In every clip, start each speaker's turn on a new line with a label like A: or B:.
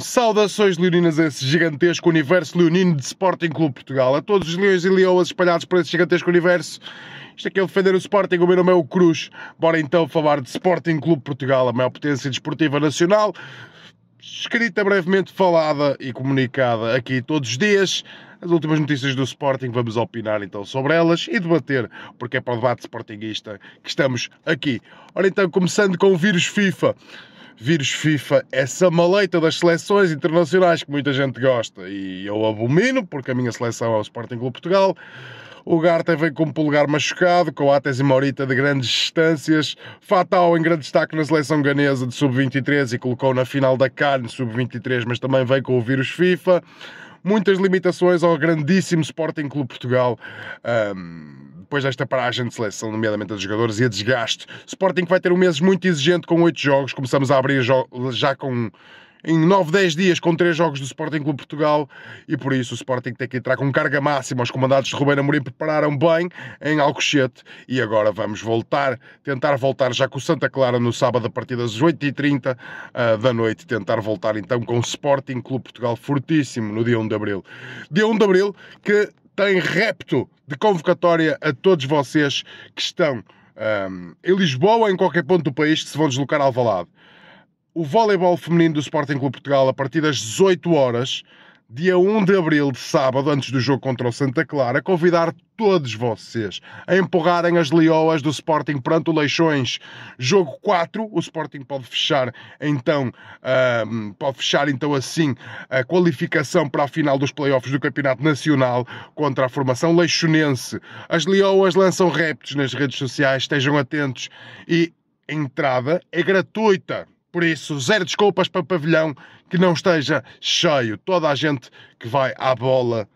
A: saudações leoninas a esse gigantesco universo leonino de Sporting Clube Portugal. A todos os leões e leoas espalhados por esse gigantesco universo. Isto aqui é o é Defender o Sporting, o meu nome é o Cruz. Bora então falar de Sporting Clube Portugal, a maior potência desportiva nacional. Escrita brevemente, falada e comunicada aqui todos os dias. As últimas notícias do Sporting, vamos opinar então sobre elas e debater, porque é para o debate sportinguista que estamos aqui. Ora então, começando com o vírus FIFA vírus FIFA, é essa maleita das seleções internacionais que muita gente gosta e eu abomino, porque a minha seleção é o Sporting Clube Portugal. O Garta vem com o um polegar machucado, com a Ates e Maurita de grandes distâncias. Fatal em grande destaque na seleção ganesa de sub-23 e colocou na final da Cannes sub-23, mas também vem com o vírus FIFA muitas limitações ao grandíssimo Sporting Clube Portugal. Um, depois desta paragem de seleção, nomeadamente a jogadores e a desgaste. Sporting vai ter um mês muito exigente com 8 jogos, começamos a abrir já com em 9, 10 dias com 3 jogos do Sporting Clube Portugal e por isso o Sporting tem que entrar com carga máxima. Os comandados de Rubén Amorim prepararam bem em Alcochete e agora vamos voltar, tentar voltar já com o Santa Clara no sábado a partir das 8h30 ah, da noite, tentar voltar então com o Sporting Clube Portugal fortíssimo no dia 1 de Abril. Dia 1 de Abril que tem repto de convocatória a todos vocês que estão um, em Lisboa ou em qualquer ponto do país que se vão deslocar ao Alvalade. O voleibol feminino do Sporting Clube Portugal, a partir das 18 horas, dia 1 de abril, de sábado, antes do jogo contra o Santa Clara, convidar todos vocês a empurrarem as leoas do Sporting perante o Leixões. Jogo 4, o Sporting pode fechar então, uh, pode fechar então assim a qualificação para a final dos playoffs do Campeonato Nacional contra a formação leixonense. As leoas lançam reptos nas redes sociais, estejam atentos e a entrada é gratuita. Por isso, zero desculpas para pavilhão que não esteja cheio. Toda a gente que vai à bola,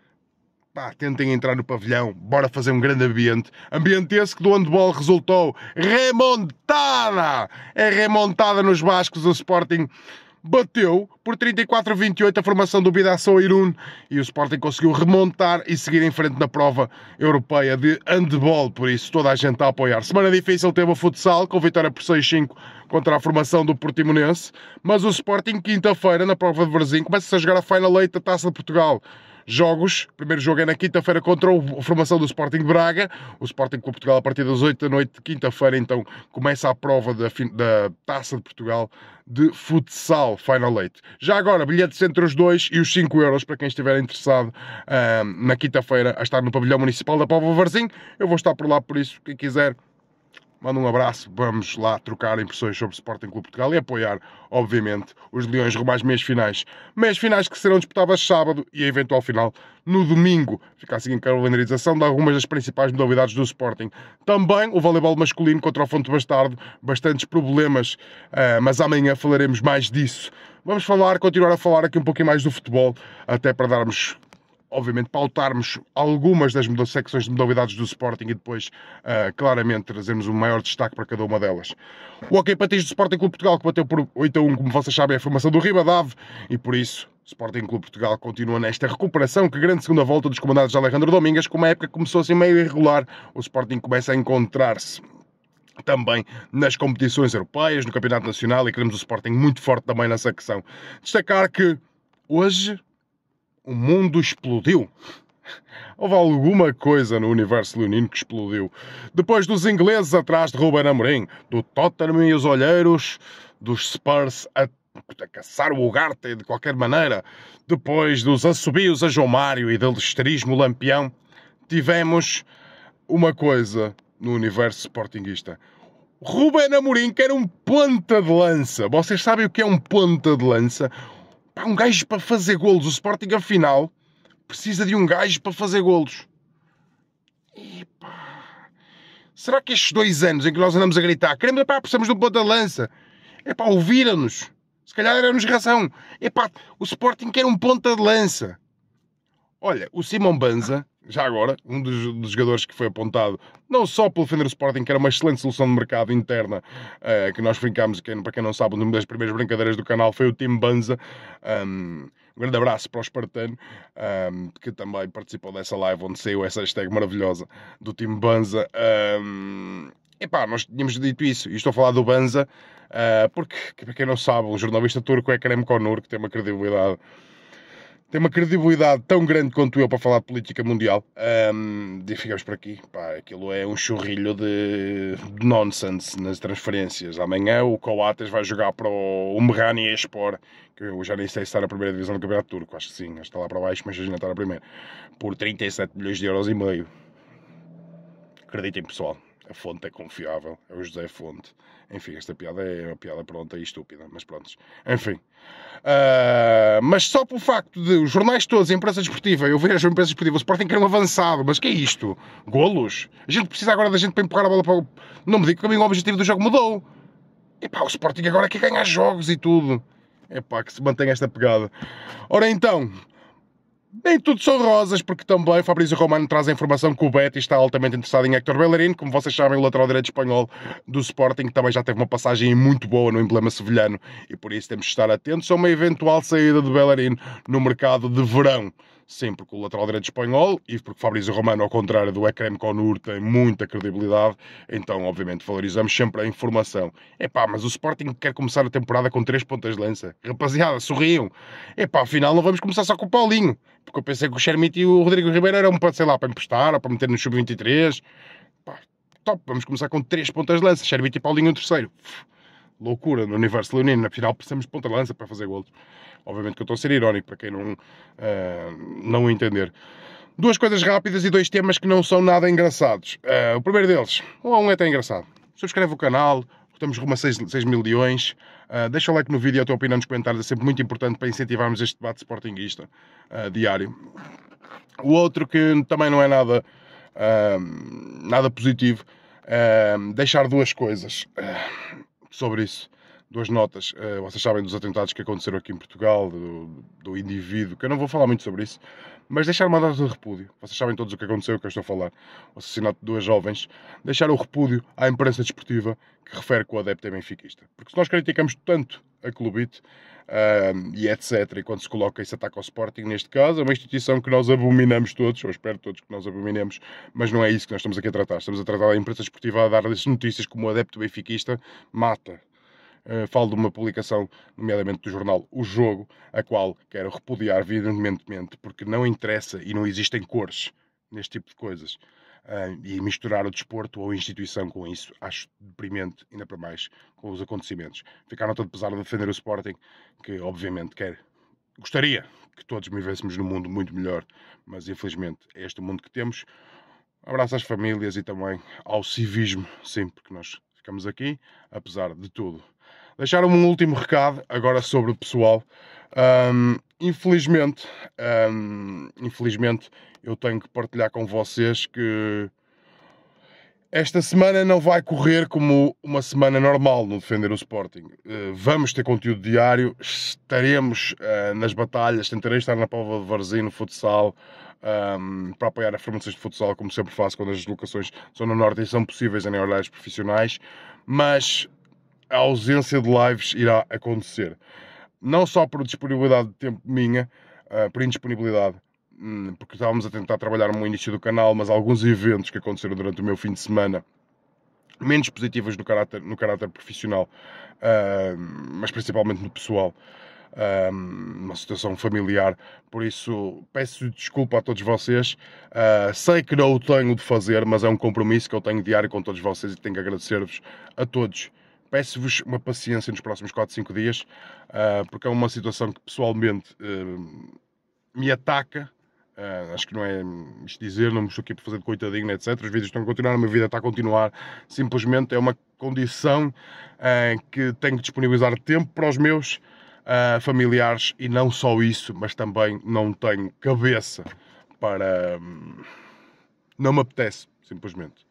A: pá, tentem entrar no pavilhão, bora fazer um grande ambiente. Ambiente esse que do handball resultou remontada! É remontada nos Vascos, o Sporting bateu por 34 28 a formação do Bidação Irun e o Sporting conseguiu remontar e seguir em frente na prova europeia de handball, por isso toda a gente a apoiar. Semana difícil teve o futsal, com vitória por 6-5 contra a formação do Portimonense, mas o Sporting quinta-feira na prova de brasil começa a jogar a Final Eight da Taça de Portugal jogos. O primeiro jogo é na quinta-feira contra a formação do Sporting de Braga. O Sporting com Portugal a partir das 8 da noite de quinta-feira, então começa a prova da, da Taça de Portugal de futsal Final 8. Já agora, bilhetes entre os dois e os 5 euros para quem estiver interessado ah, na quinta-feira a estar no Pavilhão Municipal da Póvoa Varzim. Eu vou estar por lá, por isso, quem quiser manda um abraço, vamos lá trocar impressões sobre o Sporting Clube Portugal e apoiar, obviamente, os Leões rumo às meias finais. Meias finais que serão disputadas sábado e a eventual final no domingo. Fica assim a calendarização de algumas das principais novidades do Sporting. Também o voleibol masculino contra o Fonte Bastardo, bastantes problemas, eh, mas amanhã falaremos mais disso. Vamos falar, continuar a falar aqui um pouquinho mais do futebol, até para darmos obviamente, pautarmos algumas das secções de modalidades do Sporting e depois, uh, claramente, trazermos um maior destaque para cada uma delas. O Ok Patins do Sporting Clube Portugal, que bateu por 8 a 1, como vocês sabem, é a formação do Ribadave, e por isso, Sporting Clube Portugal continua nesta recuperação que grande segunda volta dos comandados de Alejandro Domingas, como uma época começou assim meio irregular, o Sporting começa a encontrar-se também nas competições europeias, no Campeonato Nacional, e queremos o Sporting muito forte também nessa secção. Destacar que hoje o mundo explodiu. Houve alguma coisa no universo leonino que explodiu. Depois dos ingleses atrás de Ruben Amorim, do Tottenham e os Olheiros, dos Spurs a, a caçar o Ugarte de qualquer maneira, depois dos assobios a João Mário e do listerismo lampião, tivemos uma coisa no universo sportinguista. Ruben Amorim, que era um ponta de lança. Vocês sabem o que é um ponta de lança? Pá, um gajo para fazer golos. O Sporting, afinal, precisa de um gajo para fazer golos. E pá, será que estes dois anos em que nós andamos a gritar queremos, pá, precisamos de um ponto de lança? É pá, ouviram-nos. Se calhar era nos razão. Epá, o Sporting quer um ponta de lança. Olha, o Simão Banza, já agora, um dos, dos, jogadores que foi apontado, não só pelo Fender Sporting, que era uma excelente solução de mercado interna, uh, que nós brincámos, que, para quem não sabe, uma das primeiras brincadeiras do canal foi o Tim Banza. Um, um grande abraço para o Espartano, um, que também participou dessa live onde saiu essa hashtag maravilhosa do Tim Banza. Um, Epá, nós tínhamos dito isso, e estou a falar do Banza, uh, porque, para quem não sabe, o jornalista turco é Kerem Konur, que tem uma credibilidade tem uma credibilidade tão grande quanto eu para falar de política mundial. Um, e ficamos por aqui. Pá, aquilo é um churrilho de, nonsense nas transferências. Amanhã o Coates vai jogar para o Merrani Espor, que eu já nem sei se está na primeira divisão do Campeonato Turco. Acho que sim, acho que está lá para baixo, mas já está na primeira. Por 37 milhões de euros e meio. Acreditem, pessoal a fonte é confiável, é o José Fonte. Enfim, esta piada é uma piada pronta e estúpida, mas pronto. Enfim. Uh, mas só pelo facto de os jornais todos, a imprensa desportiva, eu vejo a imprensa desportiva, o Sporting quer um avançado, mas que é isto? Golos? A gente precisa agora da gente para empurrar a bola para o... Não me diga que o objetivo do jogo mudou. E pá, o Sporting agora quer ganhar jogos e tudo. É pá, que se mantenha esta pegada. Ora então, nem tudo são rosas, porque também Fabrício Romano traz a informação que o Betis está altamente interessado em Héctor Bellerin. Como vocês sabem, o lateral direito espanhol do Sporting também já teve uma passagem muito boa no emblema sevilhano e por isso temos de estar atentos a uma eventual saída de Bellerin no mercado de verão sempre com o lateral direito espanhol, e porque Fabrício Romano, ao contrário do Ekrem Conur, tem muita credibilidade, então, obviamente, valorizamos sempre a informação. Epá, mas o Sporting quer começar a temporada com três pontas de lança. Rapaziada, sorriam. Epá, afinal não vamos começar só com o Paulinho, porque eu pensei que o Xermit e o Rodrigo Ribeiro eram, para, sei lá, para emprestar, ou para meter no sub-23. Top, vamos começar com três pontas de lança, Xermit e Paulinho o terceiro loucura no universo leonino, afinal precisamos de ponta-lança para fazer outro Obviamente que eu estou a ser irónico, para quem não, uh, não entender. Duas coisas rápidas e dois temas que não são nada engraçados. Uh, o primeiro deles, ou um é até engraçado. Subscreve o canal, estamos rumo a 6, 6 mil milhões. Uh, deixa o like no vídeo e a tua opinião nos comentários, é sempre muito importante para incentivarmos este debate sportinguista diário. O outro que também não é nada, nada positivo, deixar duas coisas sobre isso duas notas. Eh, vocês sabem dos atentados que aconteceram aqui em Portugal, do, do, indivíduo, que eu não vou falar muito sobre isso, mas deixar uma data de repúdio. Vocês sabem todos o que aconteceu, o que eu estou a falar. O assassinato de duas jovens. Deixar o repúdio à imprensa desportiva que refere que o adepto é benfiquista. Porque se nós criticamos tanto a Clubite uh, e etc. E quando se coloca esse ataque ao Sporting, neste caso, é uma instituição que nós abominamos todos, ou espero todos que nós abominemos, mas não é isso que nós estamos aqui a tratar. Estamos a tratar a imprensa esportiva a dar-lhes notícias como o adepto benfiquista mata eh, falo de uma publicação, nomeadamente do jornal O Jogo, a qual quero repudiar veementemente, porque não interessa e não existem cores neste tipo de coisas. Uh, e misturar o desporto ou a instituição com isso acho deprimente, ainda para mais com os acontecimentos. Ficar nota de pesar de defender o Sporting, que obviamente quer. Gostaria que todos vivêssemos num mundo muito melhor, mas infelizmente é este o mundo que temos. Abraço às famílias e também ao civismo, sempre que nós ficamos aqui, apesar de tudo. Deixar me um último recado, agora sobre o pessoal. Um, infelizmente, um, infelizmente, eu tenho que partilhar com vocês que esta semana não vai correr como uma semana normal no Defender o Sporting. Uh, vamos ter conteúdo diário, estaremos uh, nas batalhas, tentarei estar na prova de Varzim, no futsal, um, para apoiar as formações de futsal, como sempre faço quando as deslocações são no Norte e são possíveis em horários profissionais, mas a ausência de lives irá acontecer. Não só por disponibilidade de tempo minha, eh, por indisponibilidade, hum, porque estávamos a tentar trabalhar no início do canal, mas alguns eventos que aconteceram durante o meu fim de semana, menos positivos no caráter, no caráter profissional, eh, mas principalmente no pessoal, eh, uma situação familiar. Por isso, peço desculpa a todos vocês. sei que não o tenho de fazer, mas é um compromisso que eu tenho diário com todos vocês e tenho que agradecer-vos a todos Peço-vos uma paciência nos próximos 4, 5 dias, ah, porque é uma situação que pessoalmente ah, me ataca. Ah, acho que não é isto dizer, não me estou aqui para fazer de coitadinho, né, etc. Os vídeos estão a continuar, a minha vida está a continuar. Simplesmente é uma condição que tenho que disponibilizar tempo para os meus familiares e não só isso, mas também não tenho cabeça para. Hum, não me apetece, simplesmente.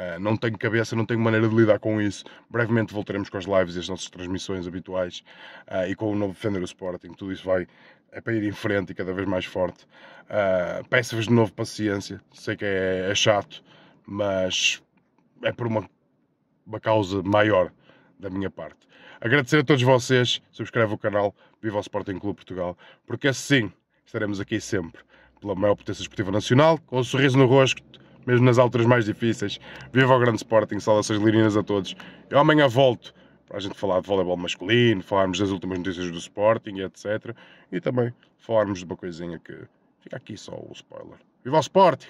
A: Eh, não tenho cabeça, não tenho maneira de lidar com isso. Brevemente voltaremos com as lives e as nossas transmissões habituais uh, e com o novo Defender o Sporting. Tudo isso vai é para ir em frente e cada vez mais forte. Uh, Peço-vos de novo paciência. Sei que é, é, chato, mas é por uma, uma causa maior da minha parte. Agradecer a todos vocês. Subscreve o canal. Viva o Sporting Clube Portugal. Porque assim estaremos aqui sempre pela maior potência esportiva nacional, com o um sorriso no rosto mesmo nas alturas mais difíceis. Viva o grande Sporting, saudações lirinas a todos. Eu amanhã volto para a gente falar de voleibol masculino, falarmos das últimas notícias do Sporting, etc. E também falarmos de uma coisinha que fica aqui só o spoiler. Viva o Sporting!